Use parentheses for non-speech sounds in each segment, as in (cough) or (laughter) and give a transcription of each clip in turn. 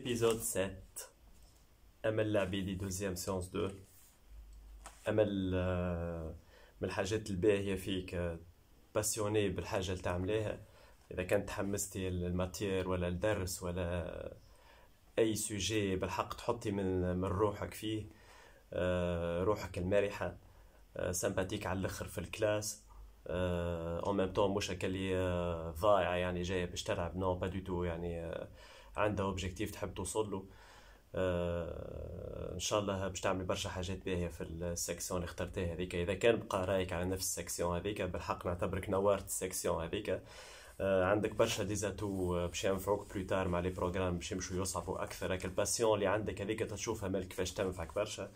Épisode 7 أمل العبيدي دوزيام سيونس دو أمل من الحاجات الباهية فيك باسيوني euh, بالحاجة اللي تعمليها إذا كنت تحمستي الماتير ولا الدرس ولا أي سوجي بالحق تحطي من من روحك فيه euh, روحك المرحة سمباتيك euh, على الآخر في الكلاس اون ميم طون مش هكا اللي ضايعه يعني جايه باش تلعب نو با دو تو يعني عندها اوبجيكتيف تحب توصل له آه، ان شاء الله باش تعمل برشا حاجات باهيه في السكسيون اللي اخترتها هذيك اذا كان بقى رايك على نفس السكسيون هذيك بالحق نعتبرك نورت السكسيون هذيك آه، عندك برشا ديزاتو آه، باش ينفعوك بلوتار مع لي بروغرام باش يمشوا يصعبوا اكثر راك الباسيون اللي عندك هذيك تشوفها مالك كيفاش تنفعك برشا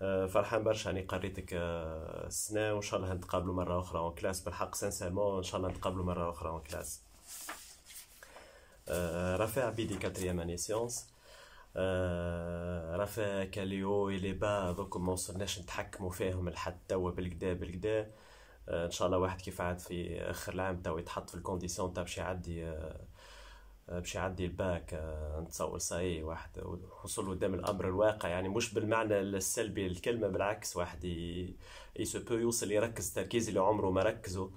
فرحان برشا اني قريتك السنه وان شاء الله نتقابلوا مره اخرى اون كلاس بالحق سانسيرمون ان شاء الله نتقابلوا مره اخرى اون كلاس رافع بيدي كاتريام اني سيونس رافع كاليو الي با دوك ما وصلناش نتحكموا فيهم لحد توا بالكدا بالكدا ان شاء الله واحد كيف عاد في اخر العام توا يتحط في الكونديسيون تاع باش يعدي باش يعدي الباك نتصور صاي واحد وصول قدام الامر الواقع يعني مش بالمعنى السلبي للكلمه بالعكس واحد يسو بو يوصل يركز تركيز اللي عمره ما ركزه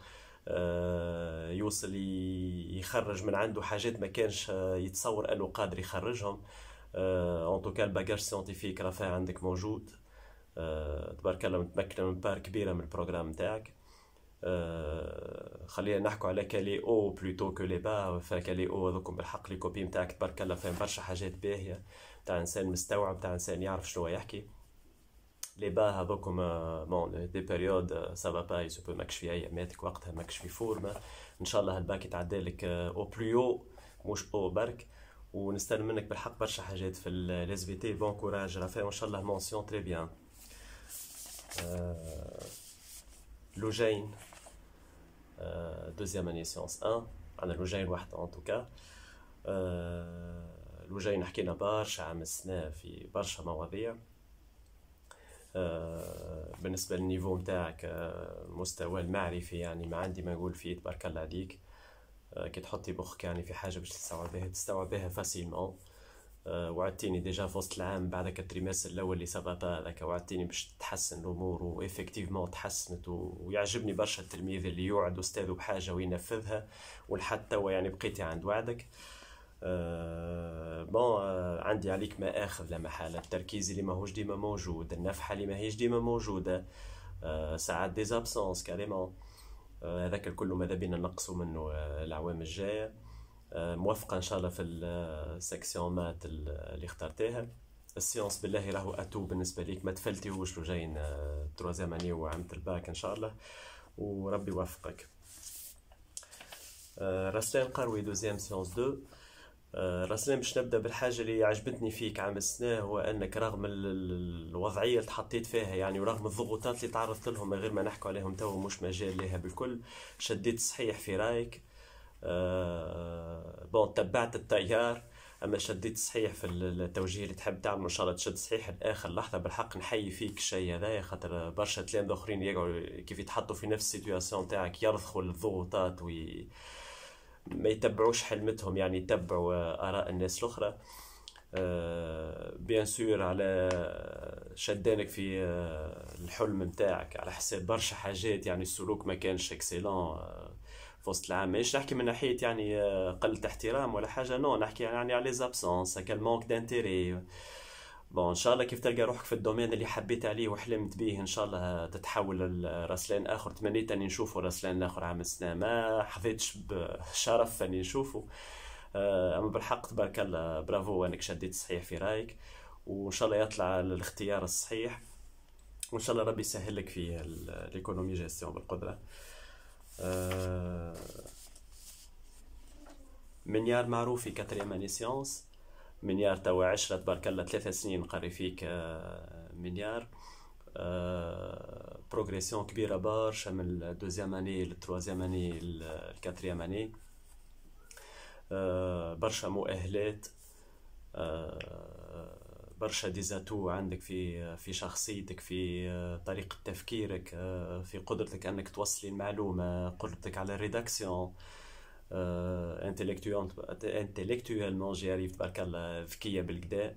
آه، يوصل يخرج من عنده حاجات ما كانش آه، يتصور انه قادر يخرجهم اون توكا الباجاج سيونتيفيك راه عندك موجود آه، تبارك الله متمكن من بار كبيره من البروغرام نتاعك خلينا نحكوا على كالي او بلوتو كو لي با فكالي او هذوكم بالحق لي كوبي نتاعك تبارك الله فاهم برشا حاجات باهيه تاع انسان مستوعب تاع انسان يعرف شنو يحكي لي باه هذوكم بون دي بيريود سافا با بو ماكش في اياماتك وقتها ماكش في فورما ان شاء الله الباك يتعدى لك او euh, بليو مش او برك ونستنى منك بالحق برشا حاجات في ليز في تي بون كوراج رافا وان شاء الله مونسيون تري بيان لوجين دوزيام اني سيونس 1 عندنا لوجين واحد ان توكا لوجين حكينا برشا عام السنه في برشا مواضيع آه، بالنسبه للنيفو نتاعك المستوى آه، المعرفي يعني ما عندي ما نقول فيه تبارك الله عليك آه، كي تحطي بوخك يعني في حاجه باش تستوعبها تستوعبها فاسيلمون وعدتيني ديجا في وسط العام بعدك التريماس الاول اللي سافا هذاك وعدتيني باش تحسن الامور وافكتيفمون تحسنت ويعجبني برشا التلميذ اللي يوعد استاذه بحاجه وينفذها ولحد توا يعني بقيتي عند وعدك بون آه، آه، عندي عليك ما اخذ لا محاله التركيز اللي ماهوش ديما موجود النفحه اللي ماهيش ديما موجوده آه، ساعات ديزابسونس كاريمون هذاك الكل ماذا بينا نقصوا منه العوام الجايه موافقه ان شاء الله في السكسيون مات اللي اخترتها السيونس بالله راهو اتو بالنسبه ليك ما تفلتيهوش لو جايين تروازيام اني وعامة الباك ان شاء الله وربي يوفقك رسلان قروي دوزيام سيونس دو آه، رسلان باش نبدا بالحاجه اللي عجبتني فيك عام السنه هو انك رغم الوضعيه اللي تحطيت فيها يعني ورغم الضغوطات اللي تعرضت لهم من غير ما نحكوا عليهم تو مش مجال لها بالكل شديت صحيح في رايك بون آه، تبعت التيار اما شديت صحيح في التوجيه اللي تحب تعمله ان شاء الله تشد صحيح لاخر لحظه بالحق نحيي فيك الشيء هذايا خاطر برشا تلامذه اخرين يقعدوا كيف يتحطوا في نفس السيتوياسيون تاعك يرضخوا للضغوطات وي ما يتبعوش حلمتهم يعني يتبعوا آه، اراء الناس الاخرى بيان آه، سور على آه، شدانك في الحلم نتاعك على حساب برشا حاجات يعني السلوك ما كانش اكسيلون في وسط العام مانيش نحكي من ناحيه يعني قله احترام ولا حاجه نو نحكي يعني على لي زابسونس هكا المونك دانتيري بون ان شاء الله كيف تلقى روحك في الدومين اللي حبيت عليه وحلمت به ان شاء الله تتحول لرسلان اخر تمنيت اني نشوفه رسلان اخر عام السنه ما حظيتش بشرف اني نشوفه اما بالحق تبارك الله برافو انك شديت صحيح في رايك وان شاء الله يطلع الاختيار الصحيح وان شاء الله ربي يسهل لك في الايكونومي جيستيون بالقدره منيار معروفي كاتريام اني سيونس منيار توا عشرة تبارك الله ثلاثة سنين قري فيك آه، منيار بروغريسيون آه، كبيرة برشا من الدوزيام اني للتروازيام اني للكاتريام اني آه، برشا مؤهلات برشا ديزاتو عندك في في شخصيتك في طريقة تفكيرك في قدرتك انك توصلي المعلومة قدرتك على الريداكسيون آه، انتلكتويلمون جي اريف برك الله ذكيه بالكدا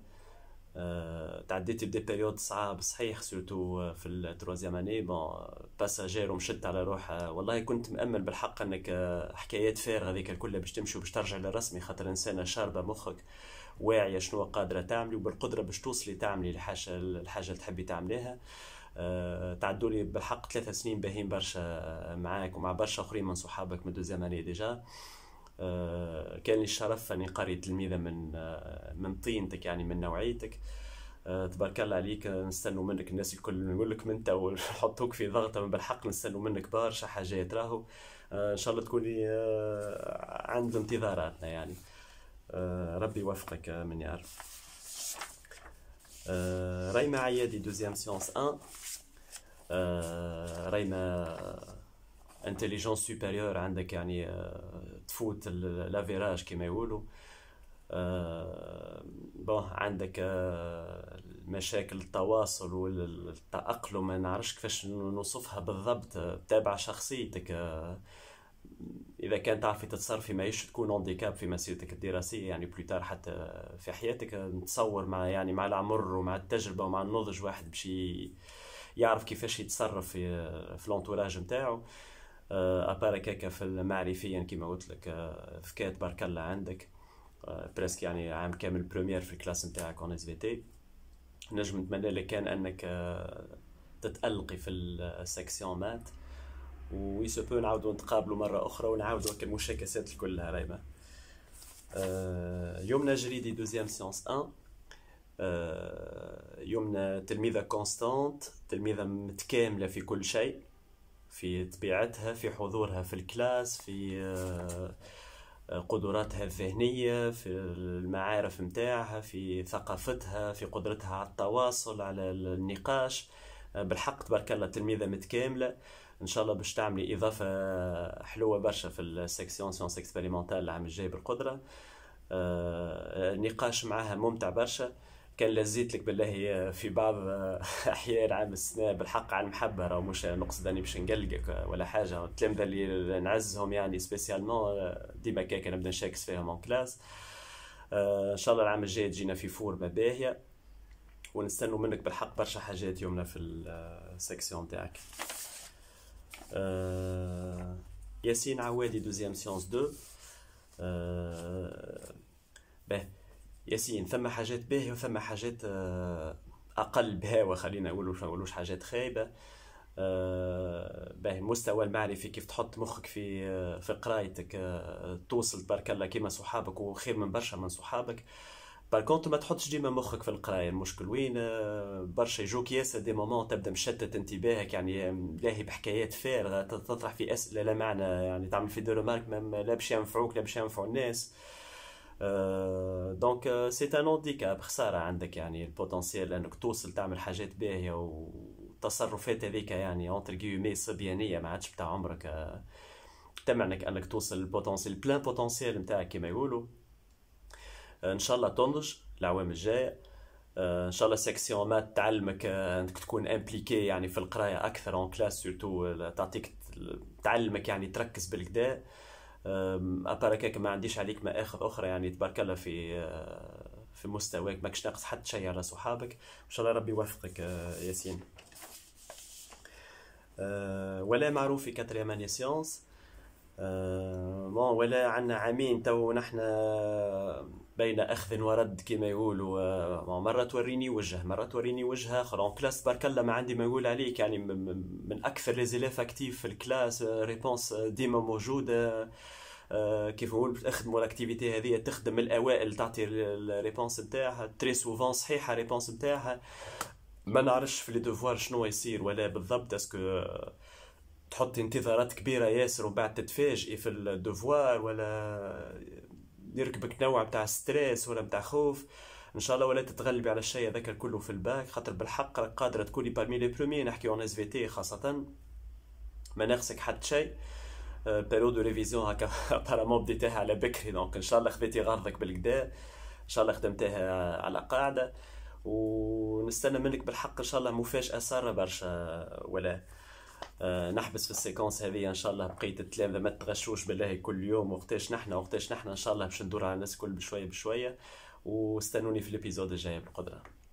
آه، تعديت بدي بيريود صعاب صحيح سورتو في التروزيام اني بون باساجير ومشت على روحها والله كنت مامل بالحق انك آه، حكايات فارغه هذيك الكلها باش تمشي وباش ترجع للرسمي خاطر انسانه شاربه مخك واعيه شنو قادره تعملي وبالقدره باش توصلي تعملي الحاجه الحاجه اللي تحبي تعمليها آه، تعدوا لي بالحق ثلاثة سنين باهين برشا آه، معاك ومع برشا اخرين من صحابك من دوزيام اني ديجا آه، كان لي الشرف اني قاري تلميذه من من طينتك يعني من نوعيتك تبارك الله عليك نستنوا منك الناس الكل نقول لك من تو (laughs) نحطوك في ضغطه بالحق نستنوا منك برشا حاجات راهو ان شاء الله تكوني عند انتظاراتنا يعني ربي يوفقك من يعرف Euh, عيادي دوزيام سيونس ان 1. Euh, Raïma, euh, intelligence سوبيريور عندك يعني تفوت لافيراج كيما يقولوا. بون عندك مشاكل التواصل والتأقلم ما نعرفش كيفاش نوصفها بالضبط تابع شخصيتك اذا كان تعرفي تتصرفي ماهيش تكون هانديكاب في مسيرتك الدراسيه يعني بلوتار حتى في حياتك نتصور مع يعني مع العمر ومع التجربه ومع النضج واحد باش يعرف كيفاش يتصرف في في لونتوراج نتاعو ابارك آه، هكاكا في المعرفيا كيما قلت لك آه، فكات تبارك الله عندك برسك آه، يعني عام كامل بروميير في الكلاس نتاعك اون اس في تي نجم نتمنى لك كان انك تتالقي في السكسيون مات ويسوبو نعاودو نتقابلوا مرة أخرى ونعاودوا هكا المشاكسات كلها رايمة آه، يومنا جريدي دوزيام سيونس 1 آه، يومنا تلميذة كونستانت تلميذة متكاملة في كل شيء في طبيعتها في حضورها في الكلاس في آه، قدراتها الذهنية في المعارف متاعها في ثقافتها في قدرتها على التواصل على النقاش بالحق تبارك الله تلميذة متكاملة ان شاء الله باش تعملي اضافه حلوه برشا في السيكسيون سيونس اكسبيريمونتال العام الجاي بالقدره آه، نقاش معها ممتع برشا كان لزيت لك بالله في بعض آه، (laughs) احيان عام السنه بالحق على المحبه راه مش نقصد اني باش نقلقك ولا حاجه التلامذه اللي نعزهم يعني سبيسيالمون آه، ديما كيك نبدا نشاكس فيهم اون كلاس ان شاء الله العام الجاي تجينا في فورمه باهيه ونستنوا منك بالحق برشا حاجات يومنا في السيكسيون تاعك Euh, Yassine Awadi, deuxième séance 2 باهي ياسين ثم حاجات باهية وثم حاجات أقل بهاوة خلينا نقولوا نقولوش حاجات خايبة باهي المستوى المعرفي كيف تحط مخك في في قرايتك توصل تبارك الله كيما صحابك وخير من برشا من صحابك بالكونت ما تحطش ديما مخك في القرايه المشكل وين برشا يجوك ياسر دي مومون تبدا مشتت انتباهك يعني لاهي بحكايات فارغه تطرح في اسئله لا معنى يعني تعمل في دو مارك مام لا باش ينفعوك لا باش ينفعوا الناس دونك سي ان هانديكاب خساره عندك يعني البوتنسيال انك توصل تعمل حاجات باهيه والتصرفات هذيك يعني اونتر كيومي صبيانيه ما عادش بتاع عمرك تمنعك انك توصل البوتنسيال بلان بوتنسيال نتاعك كما يقولوا ان شاء الله تنضج العوام الجايه آه، ان شاء الله سيكسيون ما تعلمك آه، انك تكون امبليكي يعني في القرايه اكثر اون كلاس سورتو تعطيك تعلمك يعني تركز بالكدا ابارك هكاك ما عنديش عليك ما اخذ اخرى يعني تبارك الله في آه، في مستواك ماكش ناقص حتى شيء على صحابك ان شاء الله ربي يوفقك ياسين ولا معروف في كاتريام سيونس بون آه، ولا عندنا عامين تو نحن بين اخذ ورد كما يقولوا آه، مره توريني وجه مره توريني وجهه اون كلاس بارك الله ما عندي ما نقول عليك يعني من اكثر لي اكتيف في الكلاس ريبونس آه، ديما موجوده كيف نقول تخدموا الاكتيفيتي هذه تخدم الاوائل تعطي الريبونس نتاعها تري سوفون صحيحه الريبونس نتاعها ما نعرفش في لي دوفوار شنو يصير ولا بالضبط اسكو تحط انتظارات كبيرة ياسر وبعد تتفاجئي في الدفوار ولا يركبك نوع بتاع ستريس ولا بتاع خوف ان شاء الله ولا تتغلبي على الشيء هذاك كله في الباك خاطر بالحق راك قادره تكوني بارمي لي برومي نحكي اون اس في تي خاصه ما ناقصك حد شيء بيريود euh, ريفيزيون هكا ابارامون (laughs) بديتها على بكري دونك ان شاء الله خذيتي غرضك بالكدا ان شاء الله خدمتها على قاعده ونستنى منك بالحق ان شاء الله مفاجاه ساره برشا ولا آه، نحبس في السيكونس هذه ان شاء الله بقيه التلامذه ما تغشوش بالله كل يوم وقتاش نحنا وقتاش نحنا ان شاء الله باش ندور على الناس الكل بشويه بشويه واستنوني في الابيزود الجاي بالقدره